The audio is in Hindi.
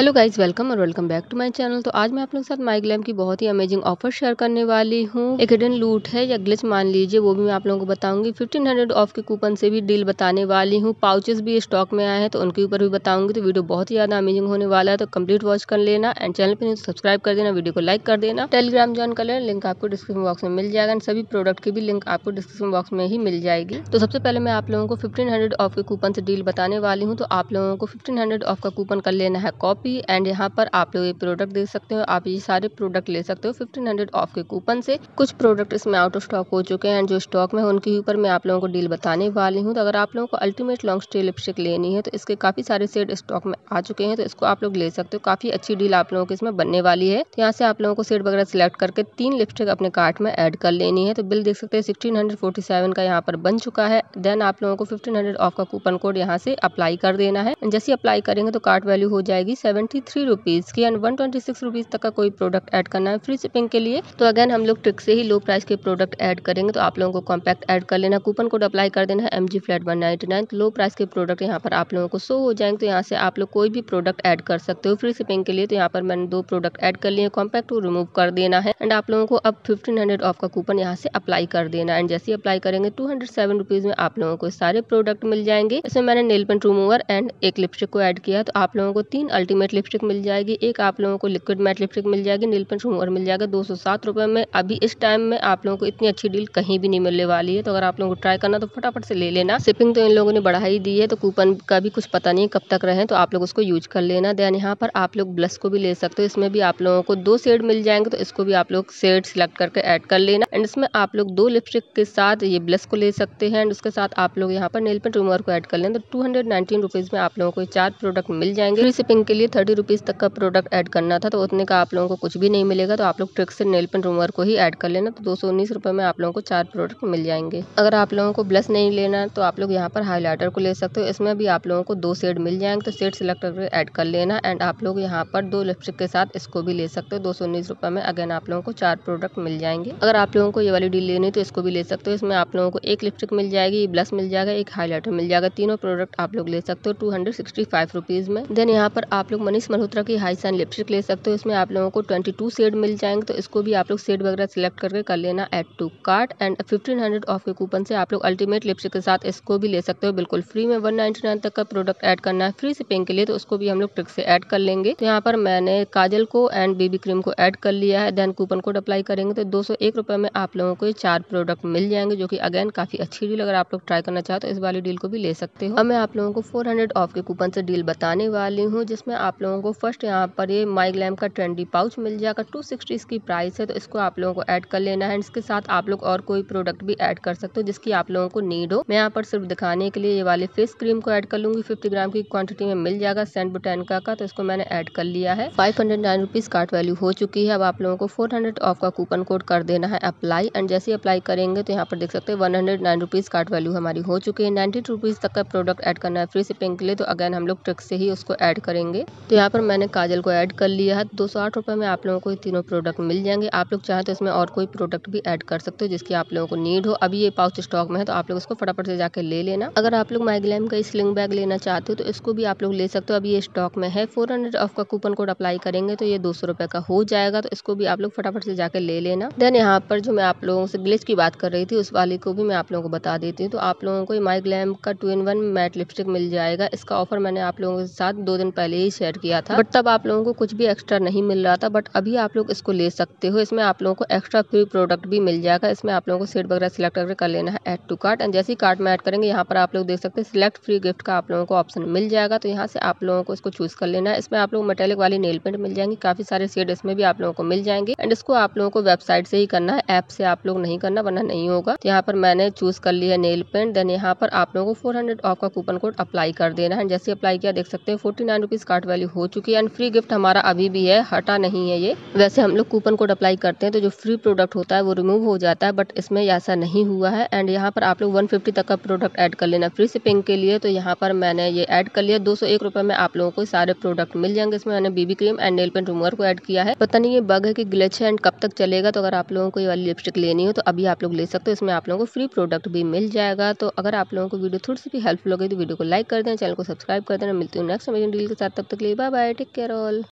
हेलो गाइस वेलकम और welcome back to my channel तो आज मैं आप लोगों के साथ माई ग्लैम की बहुत ही अमेजिंग ऑफर शेयर करने वाली हूँ एक हिडन लूट है या ग्लिच मान लीजिए वो भी मैं आप लोगों को बताऊंगी 1500 ऑफ के कूपन से भी डील बताने वाली हूँ पाउचेस भी स्टॉक में आए हैं तो उनके ऊपर भी बताऊंगी तो वीडियो बहुत ही ज़्यादा अमेजिंग होने वाला है तो कम्प्लीट वॉच कर लेना एंड चैनल पर सब्सक्राइब कर देना वीडियो को लाइक कर देना टेलीग्राम ज्वाइन कर लेना लिंक आपको डिस्क्रिप्शन बॉक्स में मिल जाएगा एंड सभी प्रोडक्ट की भी लिंक आपको डिस्क्रिप्शन बॉक्स में ही मिल जाएगी तो सबसे पहले मैं आप लोगों को फिफ्टीन ऑफ के कूपन से डील बताने वाली हूँ तो आप लोगों को फिफ्टीन ऑफ का कूपन कर लेना है कॉपी भी एंड यहाँ पर आप लोग ये प्रोडक्ट देख सकते हो आप ये सारे प्रोडक्ट ले सकते हो फिफ्टीन हंड्रेड ऑफ के कूपन से कुछ प्रोडक्ट इसमें आउट ऑफ स्टॉक हो चुके हैं एंड जो स्टॉक में उनके ऊपर मैं आप लोगों को डील बताने वाली हूँ तो अगर आप लोगों को अल्टीमेट लॉन्ग स्टे लिपस्टिक लेनी है तो इसके काफ़ी सारे सेट स्टॉक में आ चुके हैं तो इसको आप लोग ले सकते हो काफ़ी अच्छी डील आप लोगों को इसमें बनने वाली है तो यहाँ से आप लोगों को सेट वगैरह सिलेक्ट करके तीन लिपस्टिक अपने कार्ट में एड कर लेनी है तो बिल देख सकते हैं सिक्सटीन का यहाँ पर बन चुका है देन आप लोगों को फिफ्टीन ऑफ का कूपन कोड यहाँ से अप्लाई कर देना है जैसे अप्लाई करेंगे तो कार्ट वैल्यू हो जाएगी सेवन सेवेंटी थ्री रुपीज़ की and one twenty six rupees तक का कोई प्रोडक्ट ऐड करना है फ्री शिपिंग के लिए तो अगेन हम लोग ट्रिक से ही लो प्राइस के प्रोडक्ट ऐड करेंगे तो आप लोगों को कॉम्पैक्ट ऐड कर लेना कूपन कोड अप्लाई कर देना है M G flat one ninety nine low price के प्रोडक्ट यहाँ पर आप लोगों को शो हो जाएंगे तो यहाँ से आप लोग कोई भी प्रोडक्ट ऐड कर सकते हो फ्री शिपिंग के लिए तो यहाँ पर मैंने दो प्रोडक्ट ऐड कर लिए कॉम्पैक्ट को रिमूव कर देना है एंड आप लोगों को अब फिफ्टीन हंड्रेड ऑफ का कूपन यहाँ से अप्लाई कर देना एंड जैसे ही अप्लाई करेंगे टू हंड्रेड सेवन रुपीज़ में आप लोगों को सारे प्रोडक्ट मिल जाएंगे इसमें मैंने नेल पेंट रिमूवर एंड एक लिपस्टिक को ऐड किया तो आप लोगों को तीन अल्टीमेट मैट लिपस्टिक मिल जाएगी एक आप लोगों को लिक्विड मैट लिपस्टिक मिल जाएगी नील पेंट हुमर मिल जाएगा दो सौ सात रुपये में अभी इस टाइम में आप लोगों को इतनी अच्छी डील कहीं भी नहीं मिलने वाली है तो अगर आप लोगों को ट्राई करना तो फटाफट से ले लेना शिपिंग तो इन लोगों ने बढ़ा ही दी है तो कूपन का भी कुछ पता नहीं कब तक रहे तो आप लोग उसको यूज कर लेना देन यहाँ पर आप लोग ब्लस को भी ले सकते हो इसमें भी आप लोगों को दो शेड मिल जाएंगे तो इसको भी आप लोग शेड सिलेक्ट करके ऐड कर लेना एंड इसमें आप लोग दो लिपस्टिक के साथ ये ब्लस को ले सकते हैं एंड उसके साथ आप लोग यहाँ पर नील पेंट रूमर को एड कर लेना तो टू हंड्रेड नाइनटीन रुपीज़ में आप लोगों को चार प्रोडक्ट मिल जाएंगे फ्री शिपिंग के लिए थर्टी रुपीज़ तक का प्रोडक्ट ऐड करना था तो उतने का आप लोगों को कुछ भी नहीं मिलेगा तो आप लोग ट्रिक से नेल पेंट रूमर को ही ऐड कर लेना तो दो सौ उन्नीस रुपये में आप लोगों को चार प्रोडक्ट मिल जाएंगे अगर आप लोगों को ब्लश नहीं लेना तो आप लोग यहाँ पर हाईलाइटर को ले सकते हो इसमें भी आप लोगों को दो सेड मिल जाएंगे तो सेड सेलेक्ट करके ऐड कर लेना एंड आप लोग यहाँ पर दो लिपस्टिक के साथ इसको भी ले सकते हो दो सौ उन्नीस रुपये में अगेन आप लोगों को चार प्रोडक्ट मिल जाएंगे अगर आप लोगों को ये वाली डील लेनी तो इसको भी ले सकते हो इसमें आप लोगों को एक लिपस्टिक मिल जाएगी ब्लश मिल जाएगा एक हाईलाइटर मिल जाएगा तीनों प्रोडक्ट आप लोग ले सकते हो two hundred sixty five rupees में देन यहाँ पर आप लोग लोग मनीष मल्होत्रा की हाई साइन लिपस्टिक ले सकते हो इसमें आप लोगों को ट्वेंटी टू शेड मिल जाएंगे तो इसको भी आप लोग शेड वगैरह सेलेक्ट करके कर लेना add to cart and fifteen hundred off के कूपन से आप लोग अल्टीमेट लिपस्टिक के साथ इसको भी ले सकते हो बिल्कुल फ्री में वन नाइन तक का प्रोडक्ट ऐड करना है फ्री शिपिंग के लिए तो उसको भी हम लोग ट्रिक से एड कर लेंगे तो यहाँ पर मैंने काजल को एंड बेबी क्रीम को एड कर लिया है देन कूपन कोड अप्लाई करेंगे तो दो सौ एक रुपए में आप लोगों को ये चार प्रोडक्ट मिल जाएंगे जो कि अगेन काफी अच्छी डील अगर आप लोग ट्राई करना चाहते तो इस वाली डील को भी ले सकते हो अब मैं आप लोगों को फोर हंड्रेड ऑफ के कूपन से डील बताने वाली हूँ जिसमें आप आप लोगों को फर्स्ट यहाँ पर ये माई ग्लैम का ट्रेंडी पाउच मिल जाएगा टू सिक्सटी इसकी प्राइस है तो इसको आप लोगों को ऐड कर लेना है इसके साथ आप लोग और कोई प्रोडक्ट भी ऐड कर सकते हो जिसकी आप लोगों को नीड हो मैं यहाँ पर सिर्फ दिखाने के लिए ये वाले फेस क्रीम को ऐड कर लूंगी फिफ्टी ग्राम की क्वांटिटी में मिल जाएगा सेंट बुटैनका का तो इसको मैंने ऐड कर लिया है five hundred nine rupees cart value हो चुकी है अब आप लोगों को फोर हंड्रेड ऑफ का कूपन कोड कर देना है अप्लाई एंड जैसे अप्लाई करेंगे तो यहाँ पर देख सकते हैं one hundred nine rupees cart value हमारी हो चुकी है नाइनटी रुपीज तक का प्रोडक्ट ऐड करना है फ्री शिपिंग के लिए तो अगेन हम लोग ट्रिक से ही उसको ऐड करेंगे तो यहाँ पर मैंने काजल को ऐड कर लिया है दो सौ आठ रुपये में आप लोगों को ये तीनों प्रोडक्ट मिल जाएंगे आप लोग चाहें तो इसमें और कोई प्रोडक्ट भी ऐड कर सकते हो जिसकी आप लोगों को नीड हो अभी ये पाउच स्टॉक में है तो आप लोग इसको फटाफट से जाकर ले लेना अगर आप लोग माइग्लैम का स्लिंग बैग लेना चाहते हो तो इसको भी आप लोग ले सकते हो अभी ये स्टॉक में है फोर हंड्रेड ऑफ का कूपन कोड अप्लाई करेंगे तो ये दो सौ रुपये का हो जाएगा तो इसको भी आप लोग फटाफट से जाकर ले लेना देन यहाँ पर जो मैं आप लोगों से ग्लिच की बात कर रही थी उस वाली को भी मैं आप लोगों को बता देती हूँ तो आप लोगों को माइग्लैम का two in one matte lipstick मिल जाएगा इसका ऑफर मैंने आप लोगों के साथ दो दिन पहले ही शेयर ऑर्डर किया था बट तब आप लोगों को कुछ भी एक्स्ट्रा नहीं मिल रहा था बट अभी आप लोग इसको ले सकते हो इसमें आप लोगों को एक्स्ट्रा फ्री प्रोडक्ट भी मिल जाएगा इसमें आप लोगों को सीट वगैरह सिलेक्ट कर लेना है एड टू कार्ट एंड जैसे ही कार्ट में एड करेंगे यहाँ पर आप लोग देख सकते हैं सिलेक्ट फ्री गिफ्ट का आप लोगों को ऑप्शन मिल जाएगा तो यहाँ से आप लोगों को इसको चूज कर लेना है इसमें आप लोग मेटेलिक वाली नेल पेंट मिल जाएंगी काफी सारे सेट इसमें भी आप लोगों को मिल जाएंगे एंड इसको आप लोगों को वेबसाइट से ही करना है ऐप से आप लोग नहीं करना वरना नहीं होगा तो यहाँ पर मैंने चूज कर लिया नेल पेंट देन यहाँ पर आप लोगों को फोर ऑफ का कूपन कोड अप्लाई कर देना है जैसे अप्लाई किया देख सकते हैं फोर्टी नाइन कार्ट वैल्यू वाली हो चुकी है एंड फ्री गिफ्ट हमारा अभी भी है हटा नहीं है ये वैसे हम लोग कूपन कोड अप्लाई करते हैं तो जो फ्री प्रोडक्ट होता है वो रिमूव हो जाता है बट इसमें ऐसा नहीं हुआ है एंड यहाँ पर आप लोग 150 तक का प्रोडक्ट ऐड कर लेना फ्री शिपिंग के लिए तो यहाँ पर मैंने ये ऐड कर लिया दो सौ में आप लोगों को सारे प्रोडक्ट मिल जाएंगे इसमें मैंने BB cream and nail paint remover को ऐड किया है पता नहीं ये बग है कि ग्लच है एंड कब तक चलेगा तो अगर आप लोगों को ये वाली लिपस्टिक लेनी हो तो अभी आप लोग ले सकते हो इसमें आप लोगों को फ्री प्रोडक्ट भी मिल जाएगा तो अगर आप लोगों को वीडियो थोड़ी सी भी हेल्पफुल होगी तो वीडियो को लाइक कर दें चैनल को सब्सक्राइब कर देना मिलती हूँ नेक्स्ट डील के साथ तब तक लिए लिबाबायटिक केरोल